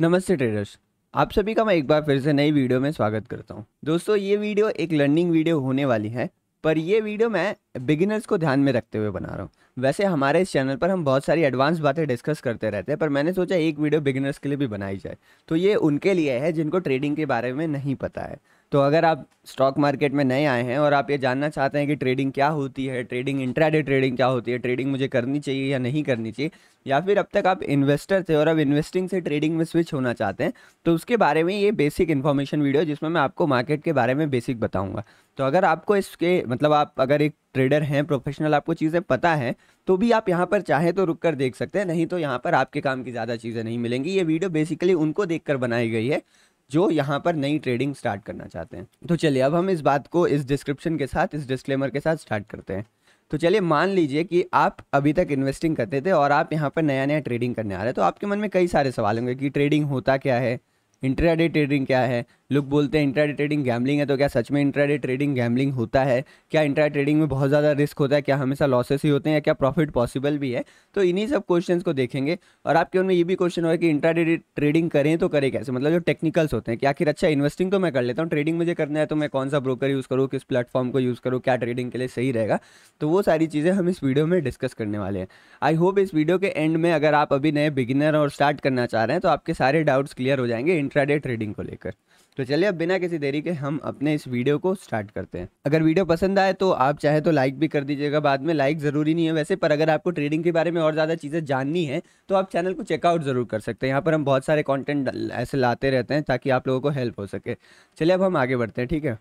नमस्ते ट्रेडर्स आप सभी का मैं एक बार फिर से नई वीडियो में स्वागत करता हूं दोस्तों ये वीडियो एक लर्निंग वीडियो होने वाली है पर ये वीडियो मैं बिगिनर्स को ध्यान में रखते हुए बना रहा हूँ वैसे हमारे इस चैनल पर हम बहुत सारी एडवांस बातें डिस्कस करते रहते हैं पर मैंने सोचा एक वीडियो बिगिनर्स के लिए भी बनाई जाए तो ये उनके लिए है जिनको ट्रेडिंग के बारे में नहीं पता है तो अगर आप स्टॉक मार्केट में नए आए हैं और आप ये जानना चाहते हैं कि ट्रेडिंग क्या होती है ट्रेडिंग इंट्राडे ट्रेडिंग क्या होती है ट्रेडिंग मुझे करनी चाहिए या नहीं करनी चाहिए या फिर अब तक आप इन्वेस्टर थे और अब इन्वेस्टिंग से ट्रेडिंग में स्विच होना चाहते हैं तो उसके बारे में ये बेसिक इन्फॉर्मेशन वीडियो जिसमें मैं आपको मार्केट के बारे में बेसिक बताऊँगा तो अगर आपको इसके मतलब आप अगर एक ट्रेडर हैं प्रोफेशनल आपको चीज़ें पता है तो भी आप यहाँ पर चाहें तो रुक कर देख सकते हैं नहीं तो यहाँ पर आपके काम की ज़्यादा चीज़ें नहीं मिलेंगी ये वीडियो बेसिकली उनको देख कर बनाई गई है जो यहाँ पर नई ट्रेडिंग स्टार्ट करना चाहते हैं तो चलिए अब हम इस बात को इस डिस्क्रिप्शन के साथ इस डिस्क्लेमर के साथ स्टार्ट करते हैं तो चलिए मान लीजिए कि आप अभी तक इन्वेस्टिंग करते थे और आप यहाँ पर नया नया ट्रेडिंग करने आ रहे हैं तो आपके मन में कई सारे सवाल होंगे कि ट्रेडिंग होता क्या है इंटरडे ट्रेडिंग क्या है लोग बोलते हैं इंट्राडे ट्रेडिंग गैमलिंग है तो क्या सच में इंट्राडे ट्रेडिंग गैमलिंग होता है क्या इंट्राडे ट्रेडिंग में बहुत ज़्यादा रिस्क होता है क्या हमेशा लॉसेस ही होते हैं या क्या प्रॉफिट पॉसिबल भी है तो इन्हीं सब क्वेश्चंस को देखेंगे और आपके उनमें ये भी क्वेश्चन होगा कि इंट्राडे ट्रेडिंग करें तो करें कैसे मतलब जो टेक्निकल्स होते हैं कि आखिर अच्छा इन्वेस्टिंग तो मैं कर लेता हूँ ट्रेडिंग मुझे करना है तो मैं कौन सा ब्रोकर यूज़ करूँ किस प्लेटफॉर्म को यूज़ करूँ क्या ट्रेडिंग के लिए सही रहेगा तो वो सारी चीज़ें हम इस वीडियो में डिस्कस करने वाले हैं आई होप इस वीडियो के एंड में अगर आप अभी नए बिगिनर और स्टार्ट करना चाह रहे हैं तो आपके सारे डाउट्स क्लियर हो जाएंगे इंट्राडे ट्रेडिंग को लेकर तो चलिए अब बिना किसी देरी के हम अपने इस वीडियो को स्टार्ट करते हैं अगर वीडियो पसंद आए तो आप चाहे तो लाइक भी कर दीजिएगा बाद में लाइक ज़रूरी नहीं है वैसे पर अगर आपको ट्रेडिंग के बारे में और ज़्यादा चीज़ें जाननी है तो आप चैनल को चेकआउट ज़रूर कर सकते हैं यहाँ पर हम बहुत सारे कॉन्टेंट ऐसे लाते रहते हैं ताकि आप लोगों को हेल्प हो सके चलिए अब हम आगे बढ़ते हैं ठीक है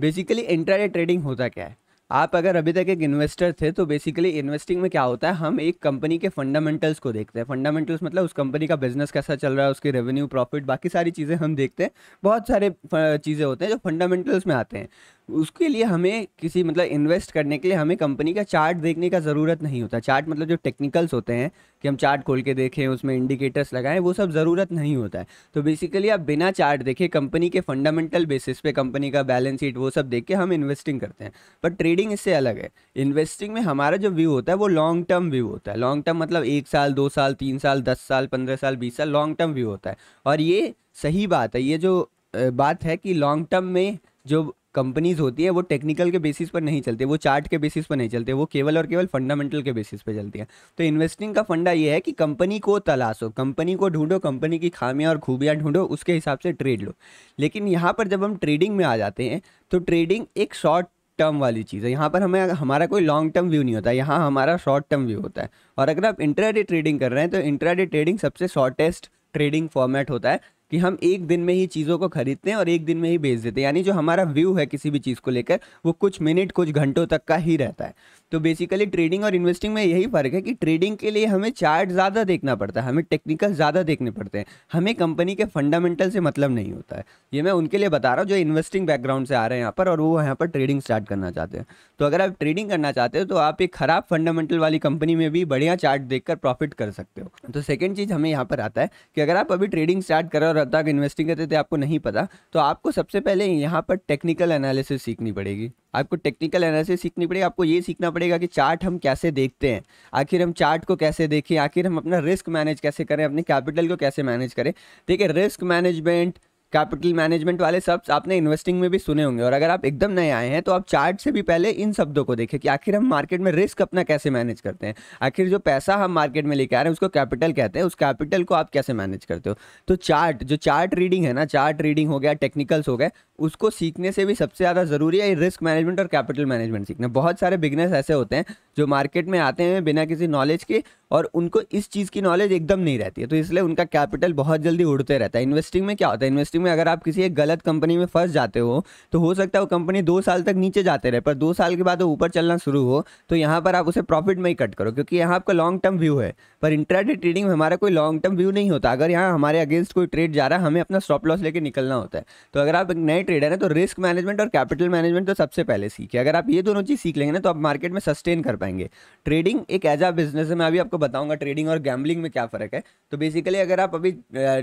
बेसिकली इंटरनेट ट्रेडिंग होता क्या है आप अगर अभी तक एक इन्वेस्टर थे तो बेसिकली इन्वेस्टिंग में क्या होता है हम एक कंपनी के फंडामेंटल्स को देखते हैं फंडामेंटल्स मतलब उस कंपनी का बिजनेस कैसा चल रहा है उसके रेवेन्यू प्रॉफिट बाकी सारी चीज़ें हम देखते हैं बहुत सारे चीज़ें होते हैं जो फंडामेंटल्स में आते हैं उसके लिए हमें किसी मतलब इन्वेस्ट करने के लिए हमें कंपनी का चार्ट देखने का ज़रूरत नहीं होता चार्ट मतलब जो टेक्निकल्स होते हैं कि हम चार्ट खोल के देखें उसमें इंडिकेटर्स लगाएं वो सब ज़रूरत नहीं होता है तो बेसिकली आप बिना चार्ट देखे कंपनी के फंडामेंटल बेसिस पे कंपनी का बैलेंस शीट वो सब देख के हम इन्वेस्टिंग करते हैं पर ट्रेडिंग इससे अलग है इन्वेस्टिंग में हमारा जो व्यू होता है वो लॉन्ग टर्म व्यू होता है लॉन्ग टर्म मतलब एक साल दो साल तीन साल दस साल पंद्रह साल बीस साल लॉन्ग टर्म व्यू होता है और ये सही बात है ये जो बात है कि लॉन्ग टर्म में जो कंपनीज होती है वो टेक्निकल के बेसिस पर नहीं चलती वो चार्ट के बेसिस पर नहीं चलते वो केवल और केवल फंडामेंटल के बेसिस पर चलती है तो इन्वेस्टिंग का फंडा ये है कि कंपनी को तलाशो कंपनी को ढूंढो कंपनी की खामियाँ और खूबियाँ ढूंढो उसके हिसाब से ट्रेड लो लेकिन यहाँ पर जब हम ट्रेडिंग में आ जाते हैं तो ट्रेडिंग एक शॉर्ट टर्म वाली चीज़ है यहाँ पर हमें हमारा कोई लॉन्ग टर्म व्यू नहीं होता यहाँ हमारा शॉर्ट टर्म व्यू होता है और अगर आप इंट्राडे ट्रेडिंग कर रहे हैं तो इंट्राडे ट्रेडिंग सबसे शॉर्टेस्ट ट्रेडिंग फॉर्मेट होता है कि हम एक दिन में ही चीज़ों को खरीदते हैं और एक दिन में ही बेच देते हैं यानी जो हमारा व्यू है किसी भी चीज़ को लेकर वो कुछ मिनट कुछ घंटों तक का ही रहता है तो बेसिकली ट्रेडिंग और इन्वेस्टिंग में यही फ़र्क है कि ट्रेडिंग के लिए हमें चार्ट ज़्यादा देखना पड़ता है हमें टेक्निकल ज़्यादा देखने पड़ते हैं हमें कंपनी के फंडामेंटल से मतलब नहीं होता है ये मैं उनके लिए बता रहा हूँ जो इन्वेस्टिंग बैकग्राउंड से आ रहे हैं यहाँ पर और वो यहाँ पर ट्रेडिंग स्टार्ट करना चाहते हैं तो अगर आप ट्रेडिंग करना चाहते हो तो आप एक ख़राब फंडामेंटल वाली कंपनी में भी बढ़िया चार्ट देख प्रॉफिट कर सकते हो तो सेकेंड चीज़ हमें यहाँ पर आता है कि अगर आप अभी ट्रेडिंग स्टार्ट करो और अब तक इन्वेस्टिंग करते थे आपको नहीं पता तो आपको सबसे पहले यहाँ पर टेक्निकल एनालिसिस सीखनी पड़ेगी आपको टेक्निकल एनालिसिस सीखनी पड़ेगी आपको ये सीखना पड़ेगा कि चार्ट हम कैसे देखते हैं आखिर हम चार्ट को कैसे देखें आखिर हम अपना रिस्क मैनेज कैसे करें अपने कैपिटल को कैसे मैनेज करें देखिए रिस्क मैनेजमेंट कैपिटल मैनेजमेंट वाले शब्द आपने इन्वेस्टिंग में भी सुने होंगे और अगर आप एकदम नए आए हैं तो आप चार्ट से भी पहले इन शब्दों को देखें कि आखिर हम मार्केट में रिस्क अपना कैसे मैनेज करते हैं आखिर जो पैसा हम मार्केट में लेके आ रहे हैं उसको कैपिटल कहते हैं उस कैपिटल को आप कैसे मैनेज करते हो तो चार्ट जो चार्ट रीडिंग है ना चार्ट रीडिंग हो गया टेक्निकल्स हो गए उसको सीखने से भी सबसे ज़्यादा ज़रूरी है रिस्क मैनेजमेंट और कैपिटल मैनेजमेंट सीखना बहुत सारे बिजनेस ऐसे होते हैं जो मार्केट में आते हैं बिना किसी नॉलेज के और उनको इस चीज़ की नॉलेज एकदम नहीं रहती है तो इसलिए उनका कैपिटल बहुत जल्दी उड़ते रहता है इन्वेस्टिंग में क्या होता है इन्वेस्टिंग में अगर आप किसी एक गलत कंपनी में फंस जाते हो तो हो सकता है वो कंपनी दो साल तक नीचे जाते रहे पर दो साल के बाद वो ऊपर चलना शुरू हो तो यहाँ पर आप उसे प्रॉफिट में ही कट करो क्योंकि यहाँ आपका लॉन्ग टर्म व्यू है पर इंट्राडे ट्रेडिंग में हमारा कोई लॉन्ग टर्म व्यू नहीं होता अगर यहाँ हमारे अगेंस्ट कोई ट्रेड जा रहा है हमें अपना स्टॉप लॉस लेकर निकलना होता है तो अगर आप एक नए ट्रेडर हैं तो रिस्क मैनेजमेंट और कैपिटल मैनेजमेंट तो सबसे पहले सीखिए अगर आप ये दोनों चीज़ सीख लेंगे ना तो आप मार्केट में सस्टेन कर पाएंगे ट्रेडिंग एक ऐसा बिजनेस है मैं अभी आपको बताऊंगा ट्रेडिंग और गैम्बलिंग में क्या फ़र्क है तो बेसिकली अगर आप अभी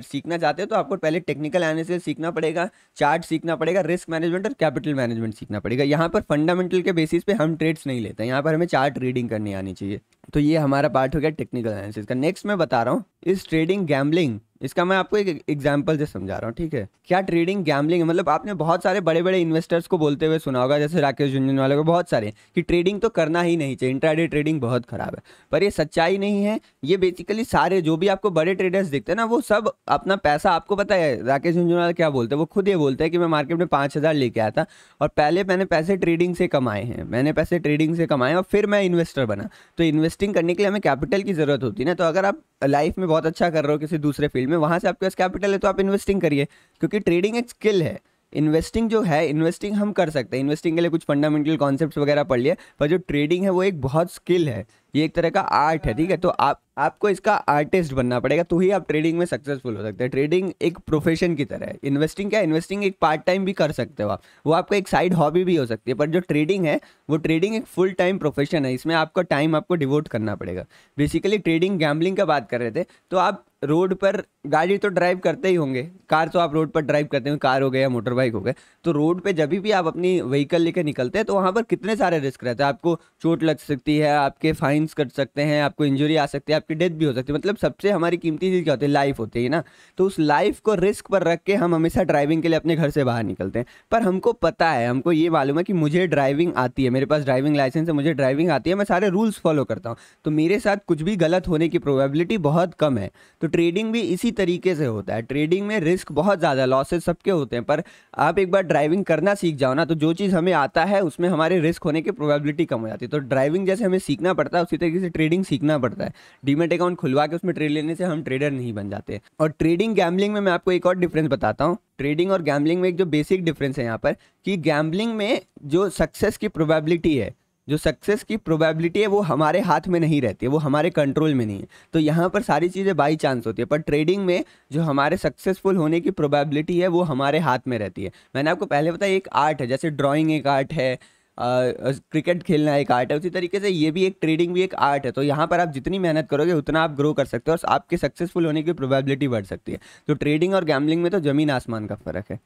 सीखना चाहते हो तो आपको पहले टेक्निकल एनालिसिस सीखना पड़ेगा चार्ट सीखना पड़ेगा रिस्क मैनेजमेंट और कैपिटल मैनेजमेंट सीखना पड़ेगा यहाँ पर फंडामेंटल के बेसिस पे हम ट्रेड्स नहीं लेते यहाँ पर हमें चार्ट रीडिंग करनी आनी चाहिए तो ये हमारा पार्ट हो गया टेक्निकल एनालिसिस का नेक्स्ट मैं बता रहा हूँ इस ट्रेडिंग गैम्बलिंग इसका मैं आपको एक एग्जाम्पल से समझा रहा हूँ ठीक है क्या ट्रेडिंग गैमलिंग है मतलब आपने बहुत सारे बड़े बड़े इन्वेस्टर्स को बोलते हुए सुना होगा जैसे राकेश झुंझुन वाले को बहुत सारे कि ट्रेडिंग तो करना ही नहीं चाहिए इंट्राडे ट्रेडिंग बहुत खराब है पर ये सच्चाई नहीं है ये बेसिकली सारे जो भी आपको बड़े ट्रेडर्स दिखते हैं ना वो सब अपना पैसा आपको पता है राकेश वाले क्या बोलते हैं वो खुद ये बोलते हैं कि मैं मार्केट में पाँच हज़ार लेके आया था और पहले मैंने पैसे ट्रेडिंग से कमाए हैं मैंने पैसे ट्रेडिंग से कमाए और फिर मैं इन्वेस्टर बना तो इन्वेस्टिंग करने के लिए हमें कैपिटल की ज़रूरत होती है ना तो अगर आप लाइफ में बहुत अच्छा कर रहे हो किसी दूसरे फील्ड में वहाँ से आपके पास कैपिटल है तो आप इन्वेस्टिंग करिए क्योंकि ट्रेडिंग एक स्किल है इन्वेस्टिंग जो है इन्वेस्टिंग हम कर सकते हैं इन्वेस्टिंग के लिए कुछ फंडामेंटल कॉन्सेप्ट वगैरह पढ़ लिए पर जो ट्रेडिंग है वो एक बहुत स्किल है ये एक तरह का आर्ट है ठीक है तो आप आपको इसका आर्टिस्ट बनना पड़ेगा तो ही आप ट्रेडिंग में सक्सेसफुल हो सकते हैं ट्रेडिंग एक प्रोफेशन की तरह है इन्वेस्टिंग क्या इन्वेस्टिंग एक पार्ट टाइम भी कर सकते हो आप वो आपका एक साइड हॉबी भी हो सकती है पर जो ट्रेडिंग है वो ट्रेडिंग एक फुल टाइम प्रोफेशन है इसमें आपका टाइम आपको डिवोट करना पड़ेगा बेसिकली ट्रेडिंग गैम्बलिंग का बात कर रहे थे तो आप रोड पर गाड़ी तो ड्राइव करते ही होंगे कार तो आप रोड पर ड्राइव करते हैं कार हो गया मोटर बाइक हो गया तो रोड पे जब भी आप अपनी व्हीकल लेकर निकलते हैं तो वहाँ पर कितने सारे रिस्क रहते हैं आपको चोट लग सकती है आपके फाइन्स कट सकते हैं आपको इंजरी आ सकती है आपकी डेथ भी हो सकती है मतलब सबसे हमारी कीमती चीज़ क्या होती है लाइफ होती है ना तो उस लाइफ को रिस्क पर रख के हम हमेशा ड्राइविंग के लिए अपने घर से बाहर निकलते हैं पर हमको पता है हमको ये मालूम है कि मुझे ड्राइविंग आती है मेरे पास ड्राइविंग लाइसेंस है मुझे ड्राइविंग आती है मैं सारे रूल्स फॉलो करता हूँ तो मेरे साथ कुछ भी गलत होने की प्रोबेबिलिटी बहुत कम है तो ट्रेडिंग भी इसी तरीके से होता है ट्रेडिंग में रिस्क बहुत ज़्यादा लॉसेज सबके होते हैं पर आप एक बार ड्राइविंग करना सीख जाओ ना तो जो चीज़ हमें आता है उसमें हमारे रिस्क होने की प्रोबेबिलिटी कम हो जाती है तो ड्राइविंग जैसे हमें सीखना पड़ता है उसी तरीके से ट्रेडिंग सीखना पड़ता है डीमेट अकाउंट खुलवा के उसमें ट्रेड लेने से हम ट्रेडर नहीं बन जाते और ट्रेडिंग गैमलिंग में मैं आपको एक और डिफरेंस बताता हूँ ट्रेडिंग और गैमलिंग में एक जो बेसिक डिफरेंस है यहाँ पर कि गैमलिंग में जो सक्सेस की प्रोबेबिलिटी है जो सक्सेस की प्रोबेबिलिटी है वो हमारे हाथ में नहीं रहती है वो हमारे कंट्रोल में नहीं है तो यहाँ पर सारी चीज़ें बाई चांस होती है पर ट्रेडिंग में जो हमारे सक्सेसफुल होने की प्रोबेबिलिटी है वो हमारे हाथ में रहती है मैंने आपको पहले बताया एक आर्ट है जैसे ड्राइंग एक आर्ट है क्रिकेट खेलना एक आर्ट है उसी तरीके से ये भी एक ट्रेडिंग भी एक आर्ट है तो यहाँ पर आप जितनी मेहनत करोगे उतना आप ग्रो कर सकते हो और आपके सक्सेसफुल होने की प्रोबेबिलिटी बढ़ सकती है तो ट्रेडिंग और गैमलिंग में तो ज़मीन आसमान का फ़र्क है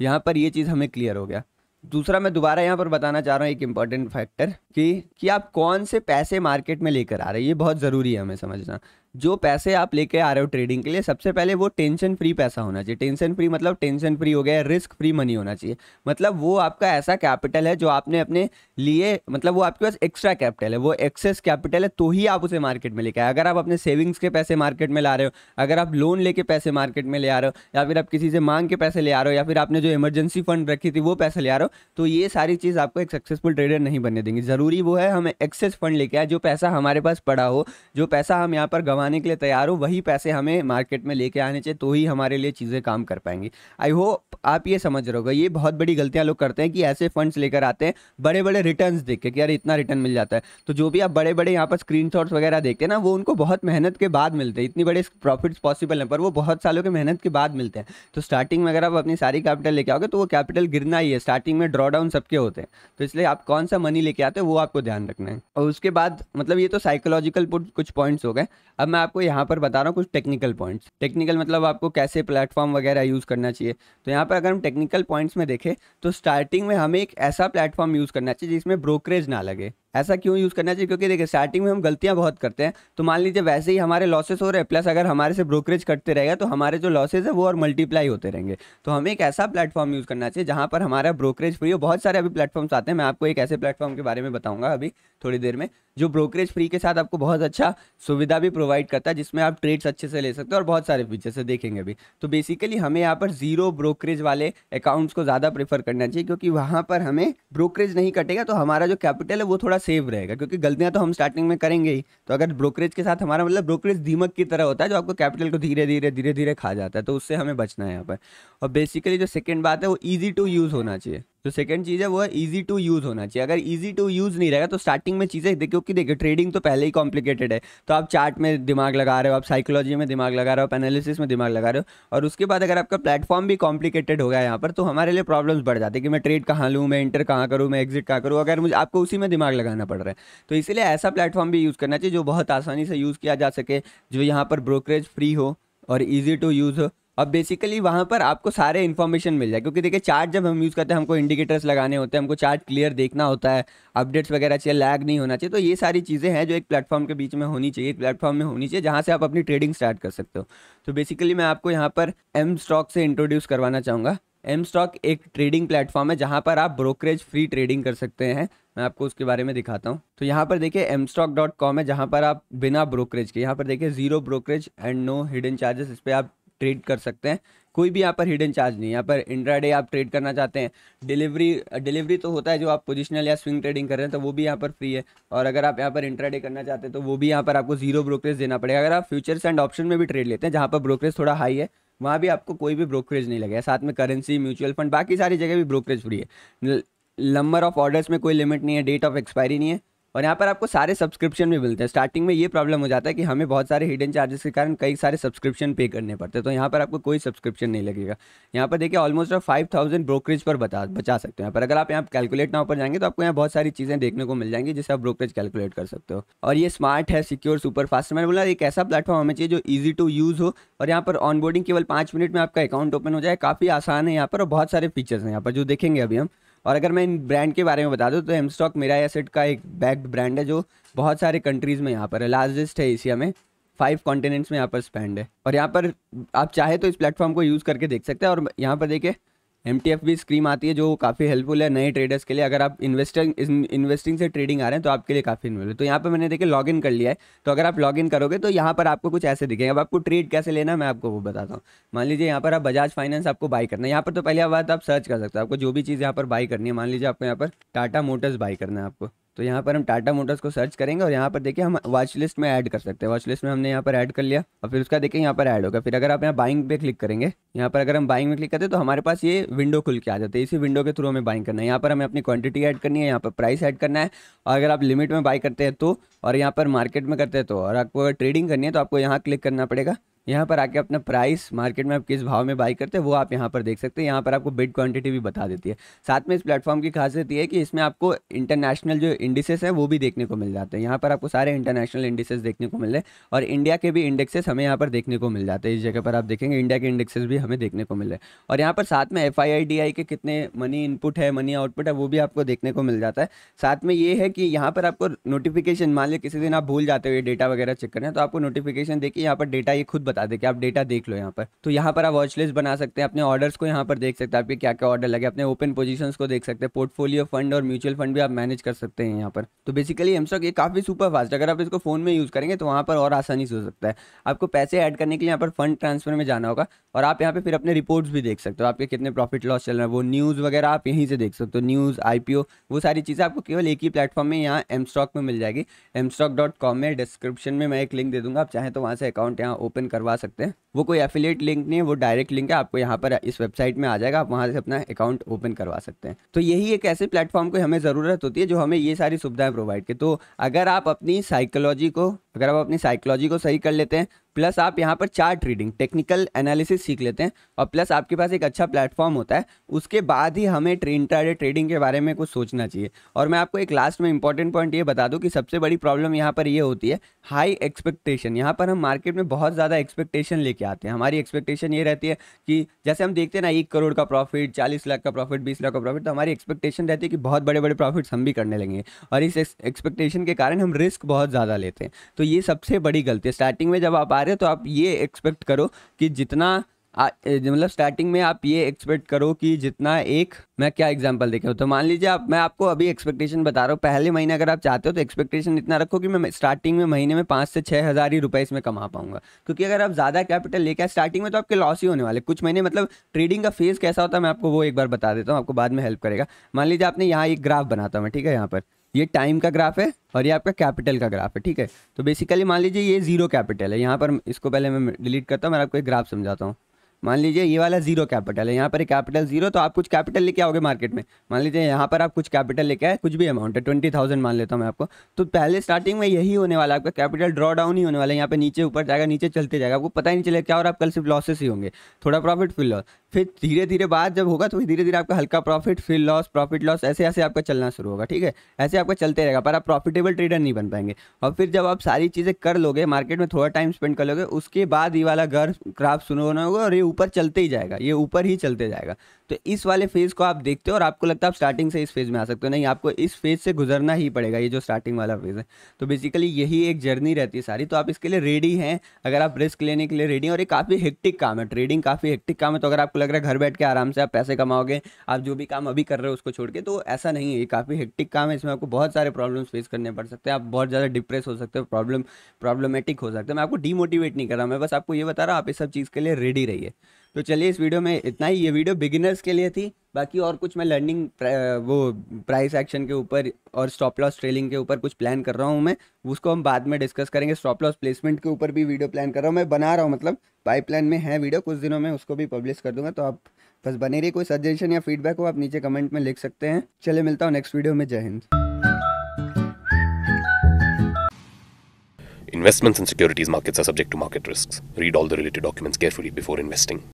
यहाँ पर ये चीज़ हमें क्लियर हो गया दूसरा मैं दोबारा यहाँ पर बताना चाह रहा हूँ एक इम्पॉर्टेंट फैक्टर कि कि आप कौन से पैसे मार्केट में लेकर आ रहे हैं ये बहुत ज़रूरी है हमें समझना जो पैसे आप लेके आ रहे हो ट्रेडिंग के लिए सबसे पहले वो टेंशन फ्री पैसा होना चाहिए टेंशन फ्री मतलब टेंशन फ्री हो गया रिस्क फ्री मनी होना चाहिए मतलब वो आपका ऐसा कैपिटल है जो आपने अपने लिए मतलब वो आपके पास एक्स्ट्रा कैपिटल है वो एक्सेस कैपिटल है तो ही आप उसे मार्केट में लेके आए अगर आप अपने सेविंग्स के पैसे मार्केट में ला रहे हो अगर आप लोन लेके पैसे मार्केट में ले आ रहे हो या फिर आप किसी से मांग के पैसे ले आ रहे हो या फिर आपने जो इमरजेंसी फंड रखी थी वो पैसे ले आ रहे हो तो ये सारी चीज़ आपको एक सक्सेसफुल ट्रेडर नहीं बनने देंगी ज़रूरी वो है हमें एक्सेस फंड लेके आए जो पैसा हमारे पास पड़ा हो जो पैसा हम यहाँ पर गंवा कमाने के लिए तैयार हो वही पैसे हमें मार्केट में लेके आने चाहिए तो ही हमारे लिए चीज़ें काम कर पाएंगी आई होप आप ये समझ रहे हो ये बहुत बड़ी गलतियाँ लोग करते हैं कि ऐसे फंड्स लेकर आते हैं बड़े बड़े रिटर्न देख के कि यार इतना रिटर्न मिल जाता है तो जो भी आप बड़े बड़े यहाँ पर स्क्रीन वगैरह देखते हैं ना वो उनको बहुत मेहनत के बाद मिलते हैं इतनी बड़े प्रॉफिट्स पॉसिबल हैं पर वो बहुत सालों के मेहनत के बाद मिलते हैं तो स्टार्टिंग में अगर आप अपनी सारी कैपिटल लेके आओगे तो वो कैपिटल गिरना ही है स्टार्टिंग में ड्रॉडाउन सबके होते हैं तो इसलिए आप कौन सा मनी लेके आते हैं वो आपको ध्यान रखना है और उसके बाद मतलब ये तो साइकोलॉजिकल कुछ पॉइंट्स हो गए अब मैं मैं आपको यहाँ पर बता रहा हूँ कुछ टेक्निकल पॉइंट्स टेक्निकल मतलब आपको कैसे प्लेटफॉर्म वगैरह यूज़ करना चाहिए तो यहाँ पर अगर हम टेक्निकल पॉइंट्स में देखें तो स्टार्टिंग में हमें एक ऐसा प्लेटफॉर्म यूज़ करना चाहिए जिसमें ब्रोकरेज ना लगे ऐसा क्यों यूज़ करना चाहिए क्योंकि देखिए स्टार्टिंग में हम गलतियाँ बहुत करते हैं तो मान लीजिए वैसे ही हमारे लॉसेस हो रहे हैं प्लस अगर हमारे से ब्रोकरेज कटते रहेगा तो हमारे जो लॉसेज है वो और मल्टीप्लाई होते रहेंगे तो हमें एक ऐसा प्लेटफॉर्म यूज़ करना चाहिए जहाँ पर हमारा ब्रोकरेज फ्री हो बहुत सारे अभी प्लेटफॉर्म्स आते हैं मैं आपको एक ऐसे प्लेटफॉर्म के बारे में बताऊँगा अभी थोड़ी देर में जो ब्रोकरेज फ्री के साथ आपको बहुत अच्छा सुविधा भी प्रोवाइड करता है जिसमें आप ट्रेड्स अच्छे से ले सकते हैं और बहुत सारे फीचर्स से देखेंगे अभी तो बेसिकली हमें यहाँ पर जीरो ब्रोकरेज वाले अकाउंट्स को ज़्यादा प्रेफर करना चाहिए क्योंकि वहाँ पर हमें ब्रोकरेज नहीं कटेगा तो हमारा जो कैपिटल है वो थोड़ा सेफ रहेगा क्योंकि गलतियां तो हम स्टार्टिंग में करेंगे ही तो अगर ब्रोकरेज के साथ हमारा मतलब ब्रोकरेज दीमक की तरह होता है जो आपको कैपिटल को धीरे धीरे धीरे धीरे खा जाता है तो उससे हमें बचना है यहाँ पर और बेसिकली जो सेकेंड बात है वो ईजी टू यूज़ होना चाहिए तो सेकंड चीज़ है वो है ईजी टू यूज़ होना चाहिए अगर ईजी टू यूज़ नहीं रहेगा तो स्टार्टिंग में चीज़ें देखिए क्योंकि देखिए ट्रेडिंग तो पहले ही कॉम्प्लिकेटेड है तो आप चार्ट में दिमाग लगा रहे हो आप साइकोलॉजी में दिमाग लगा रहे हो आप एनालिसिस में दिमाग लगा रहे हो और उसके बाद अगर आपका प्लेटफॉर्म भी कॉम्प्लिकेटेड हो गया यहाँ पर तो हमारे लिए प्रॉब्लम्स बढ़ जाती है कि मैं ट्रेड कहाँ लूँ मैं इंटर कहाँ करूँ मैं एग्जिट कहाँ करूँ अगर मुझे आपको उसी में दिमाग लगाना पड़ रहा है तो इसीलिए ऐसा प्लेटफॉर्म भी यूज़ करना चाहिए जो बहुत आसानी से यूज़ किया जा सके जो यहाँ पर ब्रोकरेज फ्री हो और ईजी टू यूज़ हो अब बेसिकली वहाँ पर आपको सारे इन्फॉर्मेशन मिल जाए क्योंकि देखिए चार्ट जब हम यूज़ करते हैं हमको इंडिकेटर्स लगाने होते हैं हमको चार्ट क्लियर देखना होता है अपडेट्स वगैरह चाहिए लैग नहीं होना चाहिए तो ये सारी चीज़ें हैं जो एक प्लेटफॉर्म के बीच में होनी चाहिए एक प्लेटफॉर्म में होनी चाहिए जहाँ से आप अपनी ट्रेडिंग स्टार्ट कर सकते हो तो बेसिकली मैं आपको यहाँ पर एम स्टॉक से इंट्रोड्यूस करवाना चाहूँगा एम स्टॉक एक ट्रेडिंग प्लेटफॉर्म है जहाँ पर आप ब्रोकरेज फ्री ट्रेडिंग कर सकते हैं मैं आपको उसके बारे में दिखाता हूँ तो यहाँ पर देखिए एम स्टॉक डॉट कॉम है जहाँ पर आप बिना ब्रोकरेज के यहाँ पर देखिए zero brokerage and no hidden charges इस पर आप ट्रेड कर सकते हैं कोई भी यहाँ पर हिडन चार्ज नहीं यहाँ पर डे आप ट्रेड करना चाहते हैं डिलीवरी डिलीवरी तो होता है जो आप पोजिशनल या स्विंग ट्रेडिंग कर रहे हैं तो वो भी यहाँ पर फ्री है और अगर आप यहाँ पर इंट्राडे करना चाहते हैं तो वो भी यहाँ पर आपको जीरो ब्रोकरेज देना पड़ेगा अगर आप फ्यूचर्स एंड ऑप्शन में भी ट्रेड लेते हैं जहाँ पर ब्रोकरेज थोड़ा हाई है वहाँ भी आपको कोई भी ब्रोकरेज नहीं लगेगा साथ में करेंसी म्यूचुअल फंड बाकी सारी जगह भी ब्रोकरेज फ्री है नंबर ऑफ ऑर्डर्स में कोई लिमिट नहीं है डेट ऑफ एक्सपायरी नहीं है और यहाँ पर आपको सारे सब्सक्रिप्शन भी मिलते हैं स्टार्टिंग में ये प्रॉब्लम हो जाता है कि हमें बहुत सारे हिडन चार्जेस के कारण कई सारे सब्सक्रिप्शन पे करने पड़ते हैं तो यहाँ पर आपको कोई सब्सक्रिप्शन नहीं लगेगा यहाँ पर देखिए ऑलमोस्ट आप फाइव थाउजेंड ब्रोकरेज पर बता बचा सकते हो यहाँ पर अगर आप यहाँ कैलकुलेट ना पर जाएंगे तो आपको यहाँ बहुत सारी चीज़ें देखने को मिल जाएंगी जिससे आप ब्रोकरेज कैलकुलेट कर सकते हो और ये स्मार्ट है सिक्योर सुपर फास्ट मैंने बोला एक ऐसा प्लेटफॉर्म हमें चाहिए जो ईजी टू यूज़ हो और यहाँ पर ऑनबोर्डिंग केवल पाँच मिनट में आपका अकाउंट ओपन हो जाए काफ़ी आसान है यहाँ पर और बहुत सारे फीचर्स हैं यहाँ पर जो देखेंगे अभी हम और अगर मैं इन ब्रांड के बारे में बता दूँ तो हेमस्टॉक मेरा एसेट का एक बैक्ड ब्रांड है जो बहुत सारे कंट्रीज़ में यहाँ पर है लार्जेस्ट है एशिया में फाइव कॉन्टिनेंट्स में यहाँ पर स्पेंड है और यहाँ पर आप चाहे तो इस प्लेटफॉर्म को यूज़ करके देख सकते हैं और यहाँ पर देखिए एम टी स्क्रीम आती है जो काफ़ी हेल्पफुल है नए ट्रेडर्स के लिए अगर आप इन्वेस्टिंग इन्वेस्टिंग से ट्रेडिंग आ रहे हैं तो आपके लिए काफ़ी इन्वेल है तो यहाँ पर मैंने देखिए लॉग इन कर लिया है तो अगर आप लॉग इन करोगे तो यहाँ पर आपको कुछ ऐसे दिखेंगे अब आपको ट्रेड कैसे लेना मैं आपको वो बताता हूँ मान लीजिए यहाँ पर आप बजाज फाइनेंस आपको बाई करना है यहाँ पर तो पहले बात आप सर्च कर सकते हो आपको जो भी चीज़ यहाँ पर बाई करनी है मान लीजिए आपको यहाँ पर टाटा मोटर्स बाई करना है आपको तो यहाँ पर हम टाटा मोटर्स को सर्च करेंगे और यहाँ पर देखिए हम वॉच लिस्ट में ऐड कर सकते हैं वॉच लिस्ट में हमने यहाँ पर ऐड कर लिया और फिर उसका देखिए यहाँ पर ऐड होगा फिर अगर आप यहाँ बाइंग पे क्लिक करेंगे यहाँ पर अगर हम बाइंग में क्लिक करते हैं तो हमारे पास ये विंडो खुल के आ जाते हैं इसी विंडो के थ्रू हमें बाइंग करना है यहाँ पर हमें अपनी क्वान्टिटी ऐड करनी है यहाँ पर प्राइस ऐड करना है और अगर आप लिमिट में बाई करते हैं तो और यहाँ पर मार्केट में करते हैं तो और आपको ट्रेडिंग करनी है तो आपको यहाँ क्लिक करना पड़ेगा यहाँ पर आके अपना प्राइस मार्केट में आप किस भाव में बाई करते हैं वो आप यहाँ पर देख सकते हैं यहाँ पर आपको बिड क्वांटिटी भी बता देती है साथ में इस प्लेटफॉर्म की खासियत ये है कि इसमें आपको इंटरनेशनल जो इंडिसेस हैं वो भी देखने को मिल जाते हैं यहाँ पर आपको सारे इंटरनेशनल इंडिसेस देखने को मिल रहे हैं और इंडिया के भी इंडेक्सेस हमें यहाँ पर देखने को मिल जाते हैं इस जगह पर आप देखेंगे इंडिया के इंडेक्सेस भी हमें देखने को मिल रहे हैं और यहाँ पर साथ में एफ के कितने मनी इनपुट है मनी आउटपुट है वो भी आपको देखने को मिल जाता है साथ में ये है कि यहाँ पर आपको नोटिफिकेशन मान लिया किसी दिन आप भूल जाते हो ये डेटा वगैरह चेक करना तो आपको नोटिफिकेशन देखिए यहाँ पर डेटा ये खुद बता दे कि आप डेटा देख लो यहाँ पर तो यहाँ पर आप वॉच लिस्ट बना सकते हैं अपने ऑर्डर्स को यहाँ पर देख सकते हैं आपके क्या क्या ऑर्डर लगे अपने ओपन पोजिशन को देख सकते हैं पोर्टफोलियो फंड और म्यूचुअल फंड भी आप मैनेज कर सकते हैं यहाँ पर तो बेसिकली एमसॉक ये काफ़ी सुपर फास्ट अगर आप इसको फोन में यूज़ करेंगे तो वहाँ पर और आसानी से हो सकता है आपको पैसे ऐड करने के लिए यहाँ पर फंड ट्रांसफर में जाना होगा और आप यहाँ पर फिर अपने रिपोर्ट्स भी देख सकते हो आपके कितने प्रॉफिट लॉस चल रहा है वो न्यूज़ वगैरह आप यहीं से देख सकते हो न्यूज़ आई वो सारी चीज़ें आपको केवल एक ही प्लेटफॉर्म में यहाँ एम में मिल जाएगी एम में डिस्क्रिप्शन में मैं एक लिंक दे दूंगा आप चाहें तो वहाँ से अकाउंट यहाँ ओपन करवा करवा सकते हैं वो कोई एफिलेट लिंक नहीं है वो डायरेक्ट लिंक है आपको यहाँ पर इस वेबसाइट में आ जाएगा आप वहाँ से अपना अकाउंट ओपन करवा सकते हैं तो यही एक ऐसे प्लेटफॉर्म की हमें ज़रूरत होती है जो हमें ये सारी सुविधाएं प्रोवाइड की तो अगर आप अपनी साइकोलॉजी को अगर आप अपनी साइकोलॉजी को सही कर लेते हैं प्लस आप यहाँ पर चार्ट रीडिंग टेक्निकल एनालिसिस सीख लेते हैं और प्लस आपके पास एक अच्छा प्लेटफॉर्म होता है उसके बाद ही हमें इंट्राडे ट्रेडिंग के बारे में कुछ सोचना चाहिए और मैं आपको एक लास्ट में इंपॉर्टेंट पॉइंट ये बता दूँ कि सबसे बड़ी प्रॉब्लम यहाँ पर ये होती है हाई एक्सपेक्टेशन यहाँ पर हम मार्केट में बहुत ज़्यादा एक्सपेक्टेशन लेके आते हैं हमारी एक्सपेक्टेशन ये रहती है कि जैसे हम देखते हैं ना एक करोड़ का प्रॉफिट चालीस लाख का प्रॉफिट बीस लाख का प्रॉफिट तो हमारी एक्सपेक्टेशन रहती है कि बहुत बड़े बड़े प्रॉफिट्स हम भी करने लगेंगे और इस एक्सपेक्टेशन के कारण हम रिस्क बहुत ज़्यादा लेते हैं तो ये सबसे बड़ी गलती है स्टार्टिंग में जब आप आ रहे हैं तो आप ये एक्सपेक्ट करो कि जितना मतलब स्टार्टिंग में आप ये एक्सपेक्ट करो कि जितना एक मैं क्या एग्जांपल देखे तो मान लीजिए आप मैं आपको अभी एक्सपेक्टेशन बता रहा हूँ पहले महीने अगर आप चाहते हो तो एक्सपेक्टेशन इतना रखो कि मैं स्टार्टिंग में महीने में पाँच से छः हज़ार ही रुपये इसमें कमा पाऊंगा क्योंकि अगर आप ज़्यादा कैपिटल लेके आए स्टार्टिंग में तो आपके लॉस ही होने वाले कुछ महीने मतलब ट्रेडिंग का फेज़ कैसा होता है मैं आपको वो एक बार बता देता हूँ आपको बाद में हेल्प करेगा मान लीजिए आपने यहाँ एक ग्राफ बनाता हूँ ठीक है यहाँ पर ये टाइम का ग्राफ है और ये आपका कैपिटल का ग्राफ है ठीक है तो बेसिकली मान लीजिए ये जीरो कैपिटल है यहाँ पर इसको पहले मैं डिलीट करता हूँ मैं आपको एक ग्राफ समझाता हूँ मान लीजिए ये वाला जीरो कैपिटल है यहाँ पर कैपिटल जीरो तो आप कुछ कैपिटल लेके आओगे मार्केट में मान लीजिए यहाँ पर आप कुछ कैपिटल लेके आए कुछ भी अमाउंट है ट्वेंटी थाउजेंड मान लेता हूँ मैं आपको तो पहले स्टार्टिंग में यही होने वाला है आपका कैपिटल ड्रॉ डाउन ही होने वाला है यहाँ पर नीचे ऊपर जाएगा नीचे चलते जाएगा आपको पता ही नहीं चलेगा क्या और आप कल सिर्फ लॉसेस ही होंगे थोड़ा प्रॉफिट फिल लॉस फिर धीरे धीरे बाद जब होगा तो धीरे धीरे आपका हल्का प्रॉफिट फिर लॉस प्रॉफिट लॉस ऐसे ऐसे आपका चलना शुरू होगा ठीक है ऐसे आपका चलते रहेगा पर आप प्रॉफिटेबल ट्रेडर नहीं बन पाएंगे और फिर जब आप सारी चीज़ें कर लोगे मार्केट में थोड़ा टाइम स्पेंड कर लोगे उसके बाद ये वाला घर शुरू सुनो होगा और ये ऊपर चलते ही जाएगा ये ऊपर ही चलते जाएगा तो इस वाले फेज़ को आप देखते हो और आपको लगता है आप स्टार्टिंग से इस फेज़ में आ सकते हो नहीं आपको इस फेज़ से गुजरना ही पड़ेगा ये जो स्टार्टिंग वाला फेज़ है तो बेसिकली यही एक जर्नी रहती है सारी तो आप इसके लिए रेडी हैं अगर आप रिस्क लेने के लिए रेडी हैं और ये काफ़ी हेक्टिक काम है ट्रेडिंग काफ़ी हेक्टिक काम है तो अगर आपको लग रहा है घर बैठ के आराम से आप पैसे कमाओगे आप जो भी काम अभी कर रहे हो उसको छोड़ के तो ऐसा नहीं है ये काफ़ी हेक्टिक काम है इसमें आपको बहुत सारे प्रॉब्लम्स फेस करने पड़ सकते हैं आप बहुत ज़्यादा डिप्रेस हो सकते हो प्रॉब्लम प्रॉब्लमेटिक हो सकते हैं मैं आपको डीमोटिवेट नहीं कर रहा मैं बस आपको ये बता रहा हूँ आप इस सब चीज़ के लिए रेडी रहिए तो चलिए इस वीडियो में इतना ही ये वीडियो बिगिनर्स के लिए थी बाकी और कुछ मैं लर्निंग वो प्राइस एक्शन के ऊपर और स्टॉप लॉस ट्रेलिंग के ऊपर कुछ प्लान कर रहा हूँ मैं उसको हम बाद में डिस्कस करेंगे स्टॉप लॉस प्लेसमेंट के ऊपर भी वीडियो प्लान कर रहा हूँ मैं बना रहा हूँ मतलब पाइपलाइन में है वीडियो कुछ दिनों में उसको भी पब्लिश कर दूंगा तो आप बस बने रही कोई सजेशन या फीडबैक हो आप नीचे कमेंट में लिख सकते हैं चले मिलता हूँ नेक्स्ट वीडियो में जय Hind Investments in securities markets are subject to market risks. Read all the related documents carefully before investing.